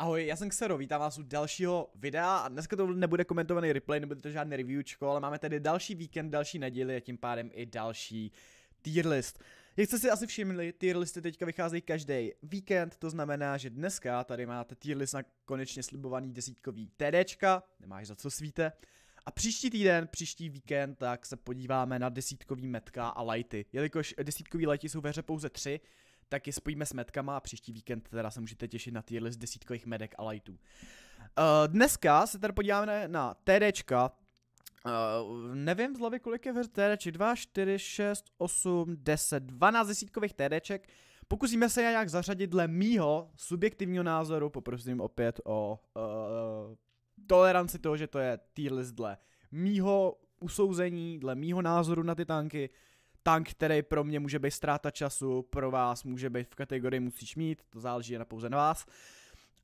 Ahoj, já jsem Xero, vítám vás u dalšího videa a dneska to nebude komentovaný replay, nebude to žádný reviewčko, ale máme tady další víkend, další neděli a tím pádem i další tier list. Jak jste si asi všimli, tier listy teďka vycházejí každý víkend, to znamená, že dneska tady máte tier list na konečně slibovaný desítkový TDčka, nemáš za co svíte. A příští týden, příští víkend, tak se podíváme na desítkový metka a lighty, jelikož desítkový lighty jsou ve hře pouze tři, taky spojíme s medkama a příští víkend teda se můžete těšit na z desítkových medek a lightů. Eh, dneska se tady podíváme na TDčka, Uh, eh, nevím z hlavy, kolik je TDček, 2, 4, 6, 8, 10, 12 desítkových TDček. Pokusíme se nějak zařadit dle mýho subjektivního názoru, poprosím opět o uh, toleranci toho, že to je tier list dle mýho usouzení, dle mýho názoru na ty tanky tank, který pro mě může být ztráta času, pro vás může být v kategorii musíš mít, to záleží na pouze na vás.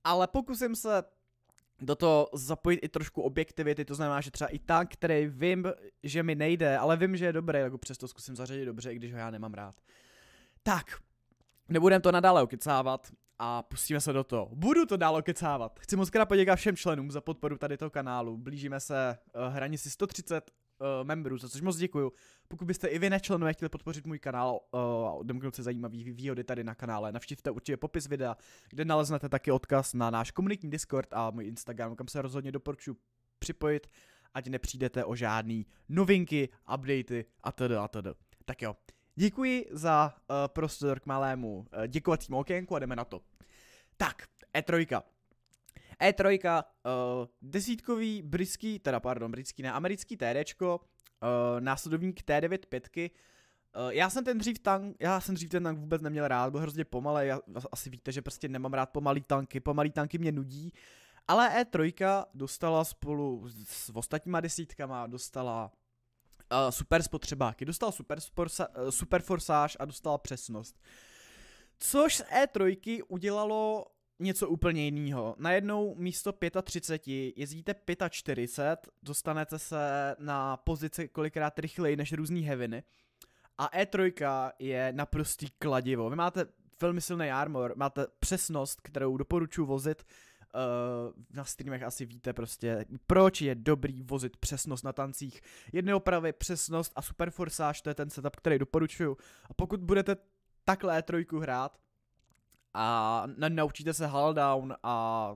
Ale pokusím se do toho zapojit i trošku objektivity, to znamená, že třeba i tank, který vím, že mi nejde, ale vím, že je dobrý, jako přesto zkusím zařadit dobře, i když ho já nemám rád. Tak, nebudem to nadále okecávat a pustíme se do toho. Budu to dál okecávat. Chci moc krát poděkat všem členům za podporu tady toho kanálu. Blížíme se eh, hranici 130 uh, eh, memberů, za což moc děkuju. Pokud byste i vy nečlenové chtěli podpořit můj kanál uh, eh, a odemknout se zajímavý výhody tady na kanále, navštivte určitě popis videa, kde naleznete taky odkaz na náš komunitní Discord a můj Instagram, kam se rozhodně doporučuji připojit, ať nepřijdete o žádný novinky, updaty a tedy a tedy. Tak jo, děkuji za uh, prostor k malému uh, děkovacímu okénku a jdeme na to. Tak, E3. E3, uh, eh, desítkový britský, teda pardon, britský ne, americký TDčko, uh, eh, následovník T95, Uh, eh, já jsem ten dřív tank, já jsem dřív ten tank vůbec neměl rád, byl hrozně pomalý, já, asi víte, že prostě nemám rád pomalý tanky, pomalý tanky mě nudí, ale E3 dostala spolu s, s ostatníma desítkama, dostala uh, super spotřebáky, dostala super, sporsa, uh, super forsáž a dostala přesnost. Což z E3 udělalo něco úplně jiného. Najednou místo 35 jezdíte 45, dostanete se na pozici kolikrát rychleji než různý heaviny. A E3 je naprostý kladivo. Vy máte velmi silný armor, máte přesnost, kterou doporučuji vozit. Uh, na streamech asi víte prostě, proč je dobrý vozit přesnost na tancích. Jedné opravy, přesnost a super forsáž, to je ten setup, který doporučuju. A pokud budete takhle E3 hrát, a naučíte se hull down a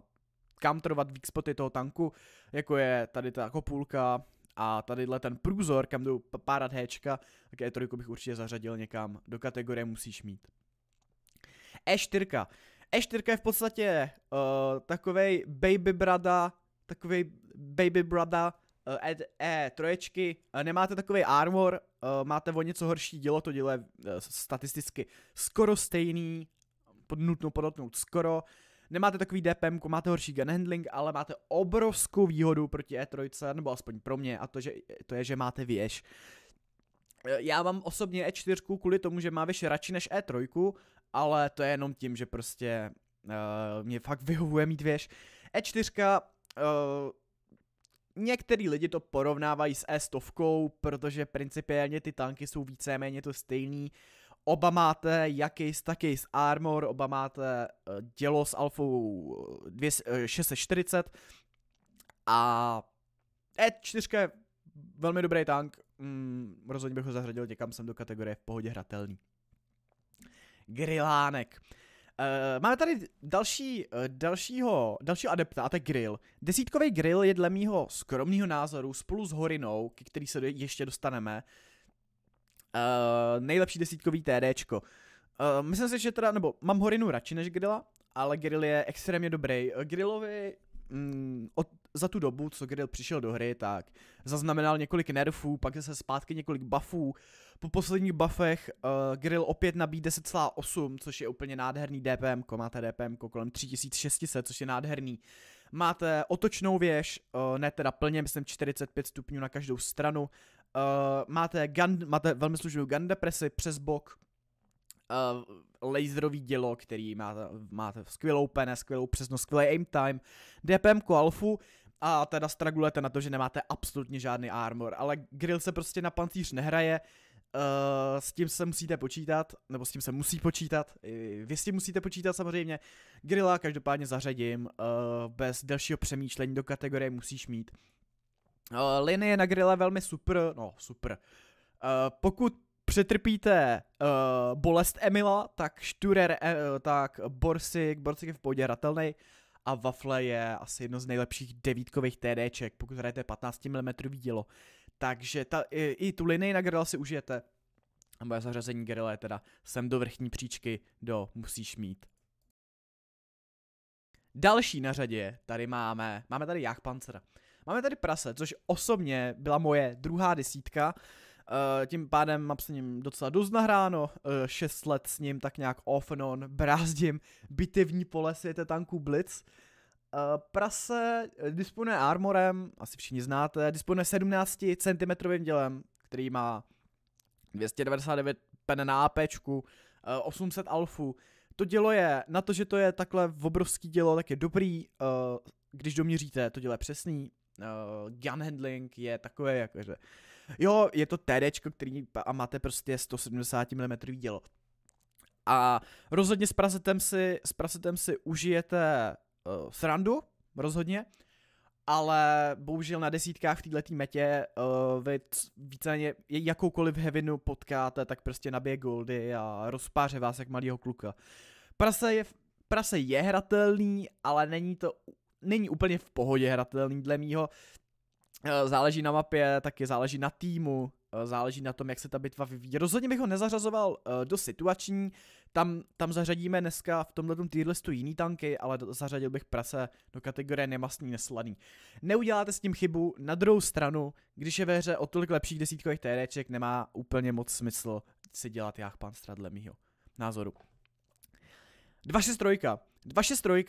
counterovat weak spoty toho tanku, jako je tady ta kopulka a tadyhle ten průzor, kam jdu párat Hčka, tak E3 bych určitě zařadil někam do kategorie musíš mít. E4. E4 je v podstatě uh, takovej baby brada, takovej baby brada eh, E, e troječky, eh, nemáte takový armor, máte o něco horší dílo, to dílo je statisticky skoro stejný nutno podotnout skoro. Nemáte takový DPM, máte horší gun handling, ale máte obrovskou výhodu proti E3, nebo aspoň pro mě, a to, že, to je, že máte věž. E, já mám osobně E4 kvůli tomu, že má věž radši než E3, ale to je jenom tím, že prostě uh, mě fakt vyhovuje mít věž. E4 uh, e, Některý lidi to porovnávají s E100, protože principiálně ty tanky jsou víceméně to stejný, Oba máte jakýs takýs armor, oba máte eh, dělo s alfou 640 eh, eh, a E4 je velmi dobrý tank, mm, rozhodně bych ho zařadil někam sem do kategorie v pohodě hratelný. Grilánek. Uh, máme tady další, uh, dalšího, dalšího adepta, a to je grill. Desítkový grill je dle mýho skromného názoru spolu s horinou, k který se ještě dostaneme, uh, Uh, nejlepší desítkový TDčko. Uh, eh, myslím si, že teda, nebo mám Horinu radši než Grilla, ale Grill je extrémně dobrý. Eh, Grillovi mm, od, za tu dobu, co Grill přišel do hry, tak zaznamenal několik nerfů, pak zase zpátky několik buffů. Po posledních buffech uh, Grill opět nabíjí 10,8, což je úplně nádherný DPM, -ko. máte DPM -ko kolem 3600, což je nádherný. Máte otočnou věž, uh, ne teda plně, myslím 45 stupňů na každou stranu, Uh, máte, gun, máte velmi služivou gun depresi přes bok, uh, laserový dělo, který máte, máte skvělou pene, skvělou přesnost, skvělý aim time, DPM alfu a teda stragulete na to, že nemáte absolutně žádný armor, ale grill se prostě na pancíř nehraje, uh, s tím se musíte počítat, nebo s tím se musí počítat, vy s tím musíte počítat samozřejmě, grilla každopádně zařadím, uh, bez delšího přemýšlení do kategorie musíš mít Uh, eh, linie na grille velmi super, no super. Uh, pokud přetrpíte uh, bolest Emila, tak Šturer, uh, tak Borsik, Borsik je v podě ratelný. a Wafle je asi jedno z nejlepších devítkových TDček, pokud hrajete 15 mm dílo. Takže ta, i, i tu linii na grilla si užijete. A moje zařazení grilla je teda sem do vrchní příčky, do musíš mít. Další na řadě tady máme, máme tady Jagdpanzer. Máme tady prase, což osobně byla moje druhá desítka. Uh, tím pádem mám s ním docela dost nahráno, uh, eh, 6 let s ním tak nějak off and on, brázdím bitevní pole světe tanků Blitz. Uh, prase disponuje armorem, asi všichni znáte, disponuje 17 cm dělem, který má 299 pen na APčku, 800 alfu. To dělo je, na to, že to je takhle obrovský dělo, tak je dobrý, když doměříte, to dělo je přesný, uh, gun handling je takové jakože, jo, je to TD, který a máte prostě 170 mm dělo. A rozhodně s prasetem si, s prasetem si užijete uh, srandu, rozhodně, ale bohužel na desítkách v této metě uh, vy víceméně jakoukoliv hevinu potkáte, tak prostě nabije goldy a rozpáře vás jak malýho kluka. Prase je, prase je hratelný, ale není to není úplně v pohodě hratelný dle mýho. Eh, záleží na mapě, taky záleží na týmu, eh, záleží na tom, jak se ta bitva vyvíjí. Rozhodně bych ho nezařazoval eh, do situační, tam, tam zařadíme dneska v tomhle týdlistu jiný tanky, ale zařadil bych prase do kategorie nemastný neslaný. Neuděláte s tím chybu, na druhou stranu, když je ve hře o tolik lepších desítkových TDček, nemá úplně moc smysl si dělat jak pan stradle mýho názoru. 263. 263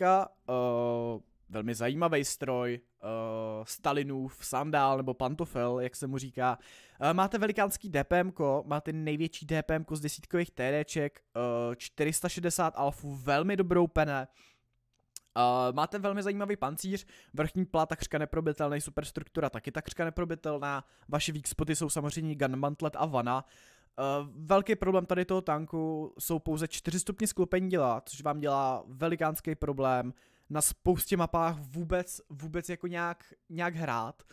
uh, velmi zajímavý stroj, uh, Stalinův sandál nebo pantofel, jak se mu říká. Uh, máte velikánský DPM, máte největší DPM z desítkových TDček, uh, 460 alfů, velmi dobrou pene. Uh, máte velmi zajímavý pancíř, vrchní plát takřka neprobitelný, superstruktura taky takřka neprobitelná, vaše weak spoty jsou samozřejmě gunmantlet a vana. Uh, velký problém tady toho tanku jsou pouze 4 stupně sklopení děla, což vám dělá velikánský problém na spoustě mapách vůbec, vůbec jako nějak, nějak hrát.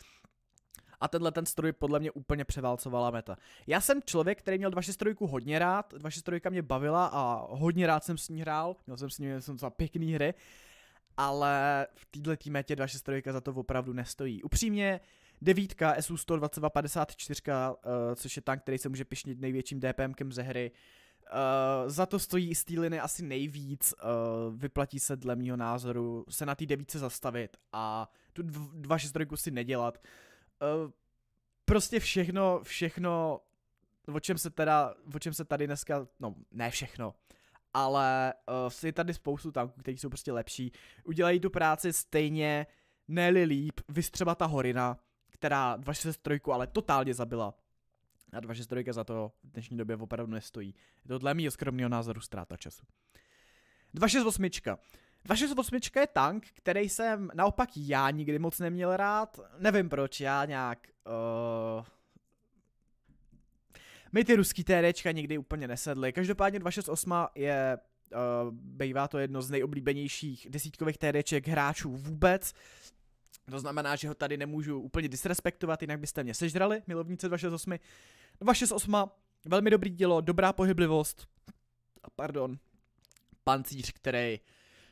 A tenhle ten stroj podle mě úplně převálcovala meta. Já jsem člověk, který měl 263 hodně rád, 263 mě bavila a hodně rád jsem s ní hrál, měl jsem s ní jsem docela pěkný hry, ale v této metě 263 za to opravdu nestojí. Upřímně, devítka SU 122 54, což je tank, který se může pišnit největším DPMkem ze hry, Uh, za to stojí z té liny asi nejvíc, uh, vyplatí se dle mýho názoru se na té devíce zastavit a tu šestrojku si nedělat. Uh, prostě všechno, všechno, o čem se teda, o čem se tady dneska, no ne všechno, ale uh, je tady spoustu tanků, kteří jsou prostě lepší, udělají tu práci stejně, ne líp, vystřeba ta horina, která 2.6.3 ale totálně zabila a 263 za to v dnešní době opravdu nestojí. Je to dle mého skromného názoru ztráta času. 268. 268 je tank, který jsem naopak já nikdy moc neměl rád. Nevím proč, já nějak... Uh... Eh, My ty ruský TDčka nikdy úplně nesedly. Každopádně 268 je... Uh, bývá to jedno z nejoblíbenějších desítkových TDček hráčů vůbec. To znamená, že ho tady nemůžu úplně disrespektovat, jinak byste mě sežrali, milovníci 268. 268, velmi dobrý dílo, dobrá pohyblivost, pardon, pancíř, který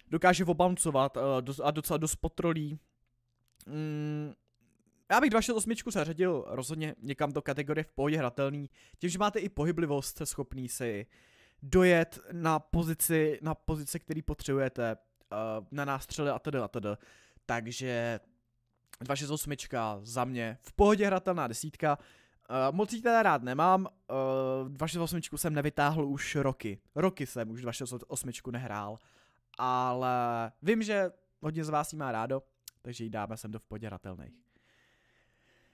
dokáže obancovat eh, a docela dost potrolí. Mm, já bych 268 zařadil rozhodně někam do kategorie v pohodě hratelný, tím, že máte i pohyblivost, jste schopný si dojet na pozici, na pozice, který potřebujete, eh, na nástřely a tedy a tedy. Takže 268 za mě v pohodě hratelná desítka. Uh, moc ji teda rád nemám, uh, eh, 268 jsem nevytáhl už roky. Roky jsem už 268 nehrál, ale vím, že hodně z vás ji má rádo, takže ji dáme sem do v pohodě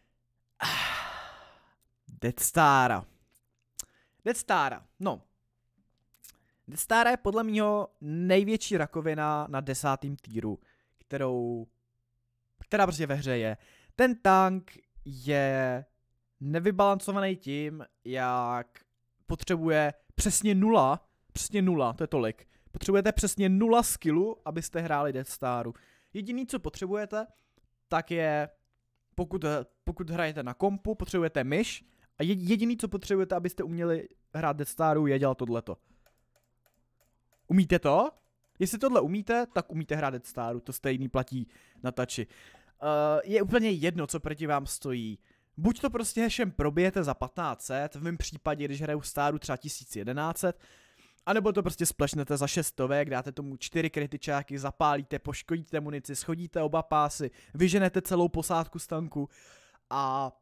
Dead Star. Dead Star, no. Dead Star je podle mého největší rakovina na desátém týru, kterou která prostě ve hře je. Ten tank je nevybalancovaný tím, jak potřebuje přesně nula, přesně nula, to je tolik. Potřebujete přesně nula skillu, abyste hráli Death Staru. Jediný, co potřebujete, tak je, pokud, pokud hrajete na kompu, potřebujete myš a jediný, co potřebujete, abyste uměli hrát Death Staru, je dělat tohleto. Umíte to? Jestli tohle umíte, tak umíte hrát Death Staru, to stejný platí na tači. Eh, je úplně jedno, co proti vám stojí. Buď to prostě hešem probijete za 1500, v mém případě, když hraju stáru třeba 1100, anebo to prostě splešnete za šestovek, dáte tomu čtyři kritičáky, zapálíte, poškodíte munici, schodíte oba pásy, vyženete celou posádku stanku a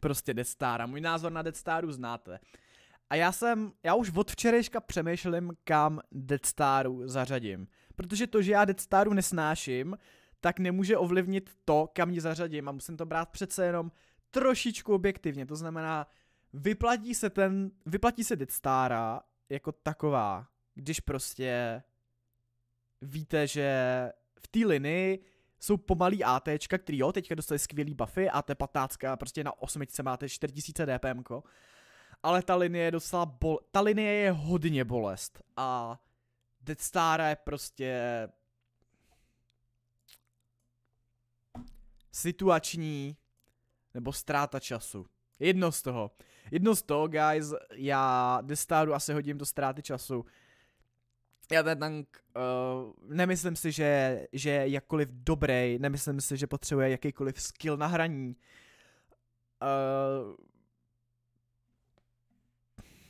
prostě Death Star. Můj názor na Death Staru znáte. A já jsem, já už od včerejška přemýšlím, kam Death Staru zařadím. Protože to, že já Death Staru nesnáším, tak nemůže ovlivnit to, kam ji zařadím a musím to brát přece jenom trošičku objektivně. To znamená, vyplatí se ten, vyplatí se Deadstara jako taková, když prostě víte, že v té linii jsou pomalý ATčka, který jo, teďka dostali skvělý buffy, AT15, prostě na 8 máte 4000 DPM, ale ta linie je docela bol... ta linie je hodně bolest a Deadstar je prostě situační nebo ztráta času. Jedno z toho. Jedno z toho, guys, já destádu asi hodím do ztráty času. Já ten tank, uh, nemyslím si, že, že je jakkoliv dobrý, nemyslím si, že potřebuje jakýkoliv skill na hraní. Uh,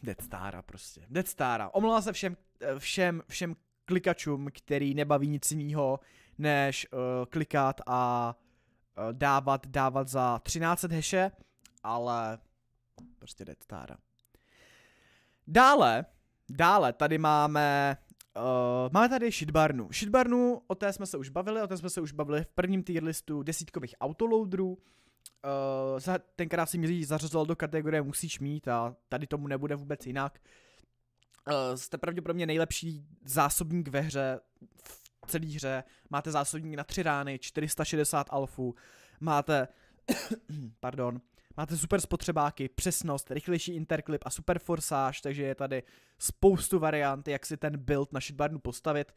Dead Stara prostě. Dead Stara. Omlouvám se všem, eh, všem, všem klikačům, který nebaví nic jiného, než uh, klikat a Eh, dávat, dávat za 13 heše, ale prostě Dead Star. Dále, dále tady máme Uh, máme tady shitbarnu. Shitbarnu, o té jsme se už bavili, o té jsme se už bavili v prvním tier listu desítkových autoloaderů. Uh, eh, tenkrát si Jiří zařazoval do kategorie musíš mít a tady tomu nebude vůbec jinak. Uh, jste pravděpodobně nejlepší zásobník ve hře v celý hře, máte zásobník na tři rány, 460 alfů, máte, pardon, máte super spotřebáky, přesnost, rychlejší interklip a super forsáž, takže je tady spoustu variant, jak si ten build na shitbarnu postavit.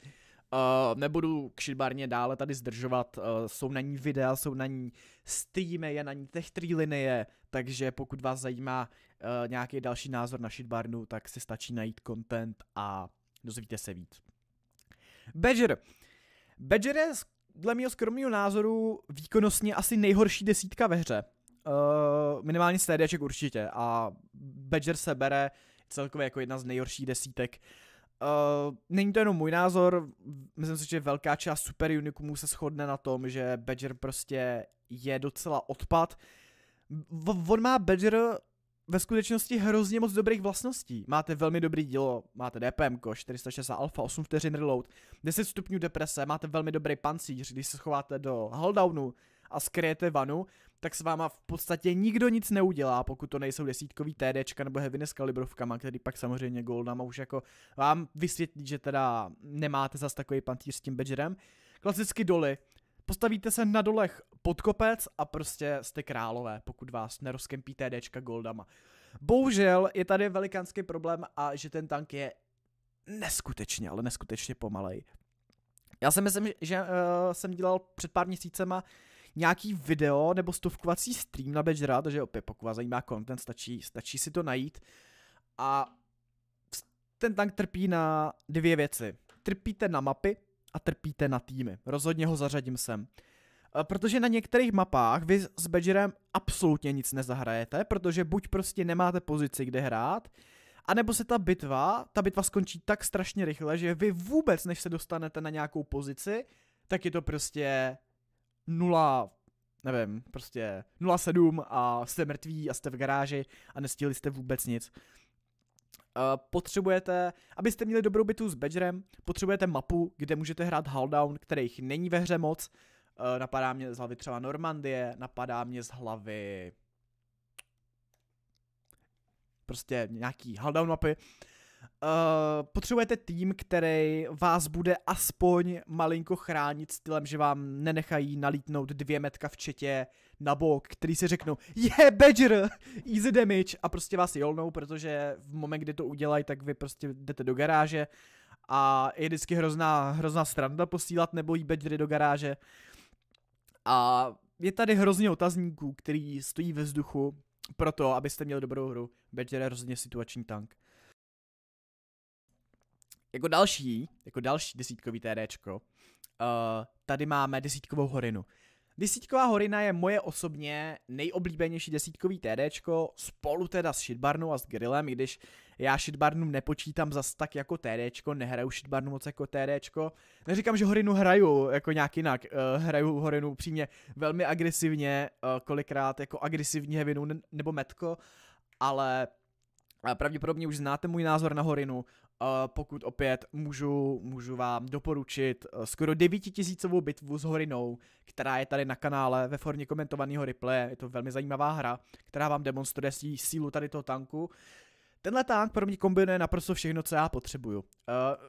Uh, nebudu k šitbarně dále tady zdržovat, uh, jsou na ní videa, jsou na ní streamy, je na ní tech linie, takže pokud vás zajímá uh, nějaký další názor na šitbarnu, tak si stačí najít content a dozvíte se víc. Badger. Badger je dle mého skromného názoru výkonnostně asi nejhorší desítka ve hře. Uh, minimálně z TDček určitě a Badger se bere celkově jako jedna z nejhorších desítek. Uh, není to jenom můj názor, myslím si, že velká část Super unikumů se shodne na tom, že Badger prostě je docela odpad. V- on má Badger ve skutečnosti hrozně moc dobrých vlastností. Máte velmi dobrý dílo, máte DPM, 460 alfa, 8 vteřin reload, 10 stupňů deprese, máte velmi dobrý pancíř, když se schováte do holdownu a skryjete vanu, tak s váma v podstatě nikdo nic neudělá, pokud to nejsou desítkový TDčka nebo heavy s kalibrovkama, který pak samozřejmě goldama už jako vám vysvětlí, že teda nemáte zas takový pancíř s tím badgerem. Klasicky doly, Postavíte se na dolech pod kopec a prostě jste králové, pokud vás nerozkempí TDčka goldama. Bohužel je tady velikánský problém a že ten tank je neskutečně, ale neskutečně pomalej. Já si myslím, že uh, jsem dělal před pár měsícema nějaký video nebo stovkovací stream na Badgera, takže opět pokud vás zajímá content, stačí, stačí si to najít. A ten tank trpí na dvě věci. Trpíte na mapy, a trpíte na týmy. Rozhodně ho zařadím sem. Eh, protože na některých mapách vy s Badgerem absolutně nic nezahrajete, protože buď prostě nemáte pozici, kde hrát, anebo se ta bitva, ta bitva skončí tak strašně rychle, že vy vůbec, než se dostanete na nějakou pozici, tak je to prostě nula, nevím, prostě 0,7 a jste mrtví a jste v garáži a nestihli jste vůbec nic. Eh, potřebujete, abyste měli dobrou bitu s Badgerem, potřebujete mapu, kde můžete hrát Halldown, kterých není ve hře moc. Uh, napadá mě z hlavy třeba Normandie, napadá mě z hlavy prostě nějaký Halldown mapy. Uh, potřebujete tým, který vás bude aspoň malinko chránit stylem, že vám nenechají nalítnout dvě metka v četě na bok, který si řeknou je yeah, badger, easy damage a prostě vás jolnou, protože v moment, kdy to udělají, tak vy prostě jdete do garáže a je vždycky hrozná, hrozná stranda posílat nebo jí badgery do garáže a je tady hrozně otazníků, který stojí ve vzduchu proto, abyste měli dobrou hru. Badger je rozhodně situační tank. Jako další, jako další desítkový TDčko, uh, eh, tady máme desítkovou horinu. Desítková horina je moje osobně nejoblíbenější desítkový TDčko, spolu teda s Shitbarnou a s Grillem, i když já Shitbarnu nepočítám zas tak jako TDčko, nehraju Shitbarnu moc jako TDčko. Neříkám, že horinu hraju jako nějak jinak, uh, hraju horinu přímě velmi agresivně, uh, kolikrát jako agresivní hevinu nebo metko, ale pravděpodobně už znáte můj názor na horinu. Eh, pokud opět můžu, můžu vám doporučit eh, skoro 9000 bitvu s Horinou, která je tady na kanále ve formě komentovaného replaye. Je to velmi zajímavá hra, která vám demonstruje sílu tady toho tanku. Tenhle tank pro mě kombinuje naprosto všechno, co já potřebuju. Uh,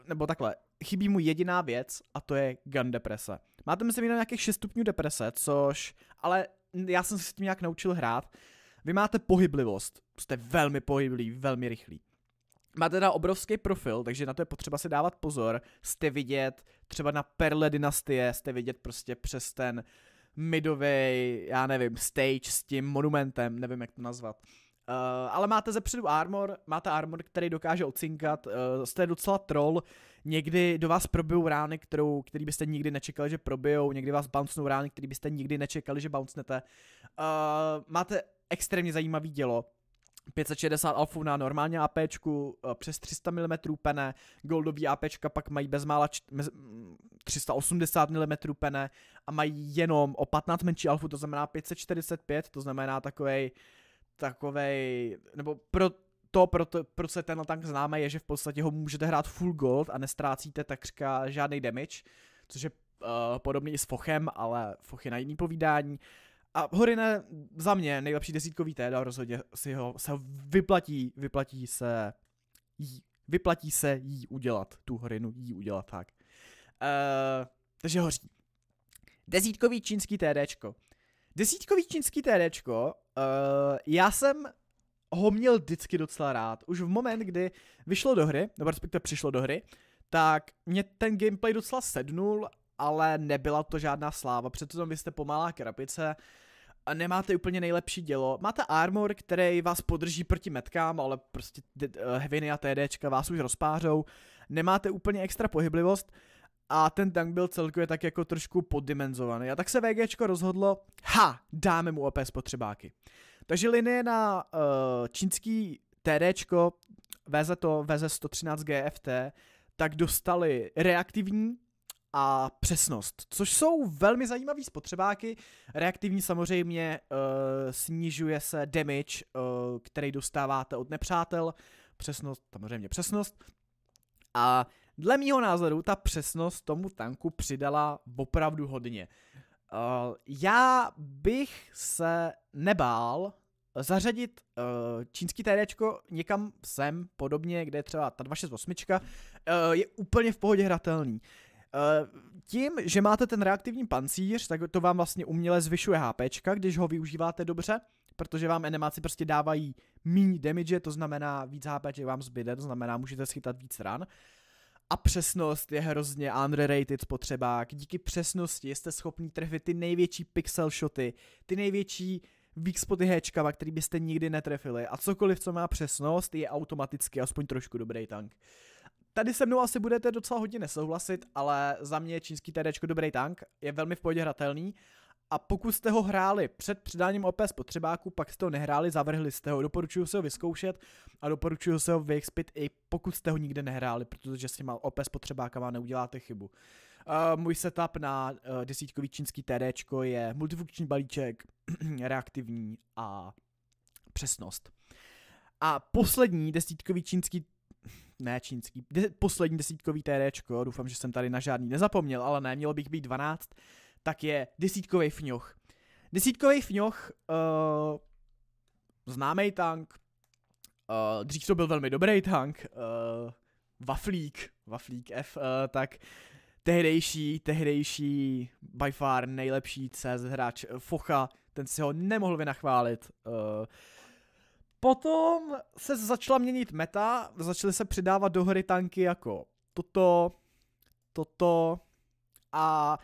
nebo takhle, chybí mu jediná věc a to je gun deprese. Máte myslím jenom nějakých 6 stupňů deprese, což, ale já jsem se s tím nějak naučil hrát. Vy máte pohyblivost, jste velmi pohyblí, velmi rychlí má teda obrovský profil, takže na to je potřeba si dávat pozor. Jste vidět třeba na Perle dynastie, jste vidět prostě přes ten midovej, já nevím, stage s tím monumentem, nevím jak to nazvat. Uh, ale máte zepředu armor, máte armor, který dokáže ocinkat, uh, jste docela troll, někdy do vás probijou rány, kterou, který byste nikdy nečekali, že probijou, někdy vás bouncnou rány, který byste nikdy nečekali, že bouncnete. Uh, máte extrémně zajímavý dělo, 560 alfů na normálně AP, eh, přes 300 mm pene, goldový AP pak mají bezmála 380 mm pene a mají jenom o 15 menší alfu, to znamená 545, to znamená takovej, takovej, nebo pro to, proto, proč se tenhle tank známe, je, že v podstatě ho můžete hrát full gold a nestrácíte takřka žádný damage, což je uh, eh, podobný i s Fochem, ale Foch je na jiný povídání. A Horine za mě nejlepší desítkový téda rozhodně si ho, se vyplatí, vyplatí se jí, vyplatí se jí udělat, tu horinu jí udělat tak. Uh, takže hoří. Desítkový čínský TDčko. Desítkový čínský TDčko, uh, eh, já jsem ho měl vždycky docela rád. Už v moment, kdy vyšlo do hry, nebo respektive přišlo do hry, tak mě ten gameplay docela sednul, ale nebyla to žádná sláva. Přece tam vy jste pomalá krapice nemáte úplně nejlepší dělo. Máte armor, který vás podrží proti metkám, ale prostě heavy a TDčka vás už rozpářou. Nemáte úplně extra pohyblivost a ten tank byl celkově tak jako trošku poddimenzovaný. A tak se VGčko rozhodlo, ha, dáme mu OP spotřebáky. Takže linie na uh, čínský TDčko, VZ to, VZ 113 GFT, tak dostali reaktivní a přesnost, což jsou velmi zajímavý spotřebáky. Reaktivní samozřejmě uh, snižuje se damage, uh, který dostáváte od nepřátel, přesnost, samozřejmě přesnost. A dle mýho názoru ta přesnost tomu tanku přidala opravdu hodně. Uh, já bych se nebál zařadit uh, čínský TD někam sem, podobně, kde je třeba ta 268, uh, je úplně v pohodě hratelný. Eh, tím, že máte ten reaktivní pancíř, tak to vám vlastně uměle zvyšuje HP, když ho využíváte dobře, protože vám enemáci prostě dávají míň damage, to znamená víc HP vám zbyde, to znamená můžete schytat víc ran. A přesnost je hrozně underrated potřeba, Díky přesnosti jste schopni trefit ty největší pixel shoty, ty největší weak spoty hečkama, který byste nikdy netrefili. A cokoliv, co má přesnost, je automaticky aspoň trošku dobrý tank. Uh, Tady se mnou asi budete docela hodně nesouhlasit, ale za mě je čínský TD dobrý tank, je velmi v pohodě hratelný a pokud jste ho hráli před přidáním OP spotřebáku, pak jste ho nehráli, zavrhli jste ho, doporučuji se ho vyzkoušet a doporučuji se ho vyexpit i pokud jste ho nikde nehráli, protože s těma OP spotřebákama neuděláte chybu. Uh, můj setup na uh, desítkový čínský TD je multifunkční balíček, reaktivní a přesnost. A poslední desítkový čínský ne čínský, de, poslední desítkový TDčko, doufám, že jsem tady na žádný nezapomněl, ale ne, mělo bych být 12, tak je desítkový fňoch. Desítkový fňoch, uh, eh, známý tank, uh, dřív to byl velmi dobrý tank, uh, Waflík, Waflík F, uh, tak tehdejší, tehdejší by far nejlepší CS hráč Focha, ten si ho nemohl vynachválit. Uh, Potom se začala měnit meta, začaly se přidávat do hry tanky jako toto, toto a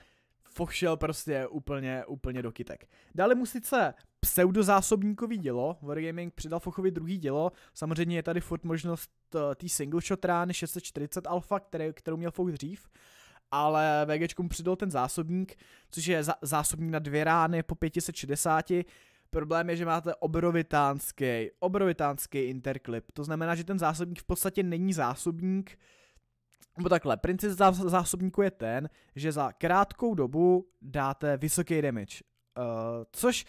Foch šel prostě úplně, úplně do kytek. Dále mu sice pseudozásobníkový dělo, Wargaming přidal Fochovi druhý dělo, samozřejmě je tady furt možnost eh, tý single shot run 640 alfa, který, kterou měl Foch dřív, ale VG mu přidal ten zásobník, což je zásobník na dvě rány po 560, Problém je, že máte obrovitánský, obrovitánský interklip. To znamená, že ten zásobník v podstatě není zásobník, nebo takhle, princip zásobníku je ten, že za krátkou dobu dáte vysoký damage. Uh, což,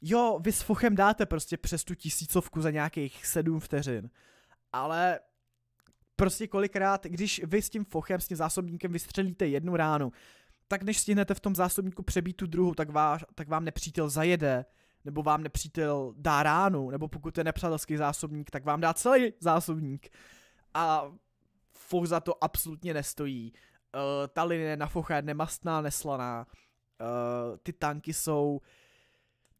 jo, vy s fochem dáte prostě přes tu tisícovku za nějakých 7 vteřin. Ale prostě kolikrát, když vy s tím fochem, s tím zásobníkem vystřelíte jednu ránu, tak než stihnete v tom zásobníku přebít tu druhou, tak, váš, tak vám nepřítel zajede nebo vám nepřítel dá ránu, nebo pokud je nepřátelský zásobník, tak vám dá celý zásobník. A Foch za to absolutně nestojí. Uh, ta linie na Focha je nemastná, neslaná. Uh, ty tanky jsou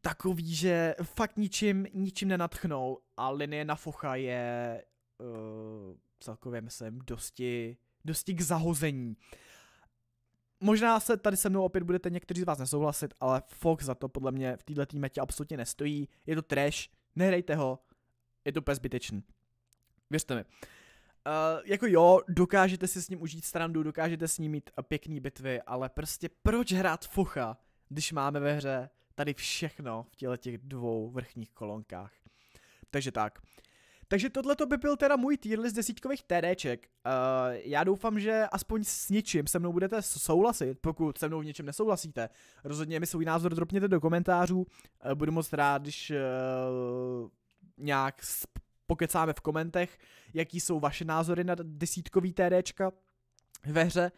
takový, že fakt ničím, ničím nenatchnou a linie na Focha je uh, celkově, myslím, dosti, dosti k zahození. Uh, Možná se tady se mnou opět budete někteří z vás nesouhlasit, ale Fox za to podle mě v této metě absolutně nestojí. Je to trash, nehrajte ho, je to bezbytečný. Věřte mi. Uh, jako jo, dokážete si s ním užít strandu, dokážete s ním mít pěkný bitvy, ale prostě proč hrát focha, když máme ve hře tady všechno v těle těch dvou vrchních kolonkách. Takže tak, takže tohle by byl teda můj tier list desítkových TDček. Uh, eh, já doufám, že aspoň s něčím se mnou budete souhlasit, pokud se mnou v něčem nesouhlasíte. Rozhodně mi svůj názor dropněte do komentářů, uh, budu moc rád, když uh, nějak pokecáme v komentech, jaký jsou vaše názory na desítkový TDčka ve hře.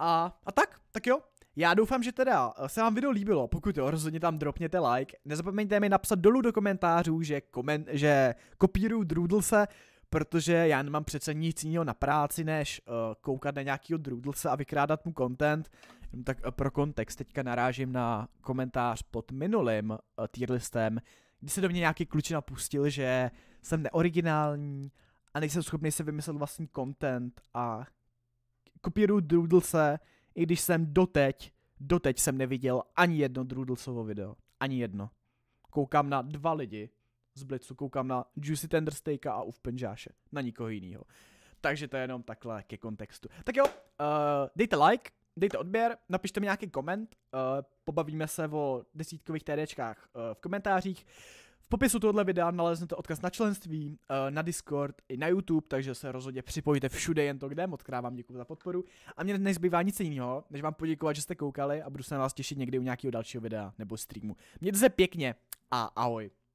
A, a tak, tak jo, já doufám, že teda eh, se vám video líbilo, pokud jo, rozhodně tam dropněte like. Nezapomeňte mi napsat dolů do komentářů, že, komen, že kopíruju Drudlse, protože já nemám přece nic jiného na práci, než uh, koukat na nějakýho Drudlse a vykrádat mu content. Jenom tak uh, pro kontext teďka narážím na komentář pod minulým uh, tier listem, kdy se do mě nějaký klučina pustil, že jsem neoriginální a nejsem schopný si vymyslet vlastní content a kopíruju Drudlse, i když jsem doteď, doteď jsem neviděl ani jedno Drudlsovo video. Ani jedno. Koukám na dva lidi z Blitzu, koukám na Juicy Tender Steaka a Uf Penžáše, na nikoho jiného. Takže to je jenom takhle ke kontextu. Tak jo, uh, dejte like, dejte odběr, napište mi nějaký koment, uh, pobavíme se o desítkových TDčkách uh, eh, v komentářích. V popisu tohoto videa naleznete odkaz na členství, eh, na Discord i na YouTube, takže se rozhodně připojte všude jen to kde, moc krát vám děkuji za podporu. A mě nezbývá nic jiného, než vám poděkovat, že jste koukali a budu se na vás těšit někdy u nějakého dalšího videa nebo streamu. Mějte se pěkně a ahoj.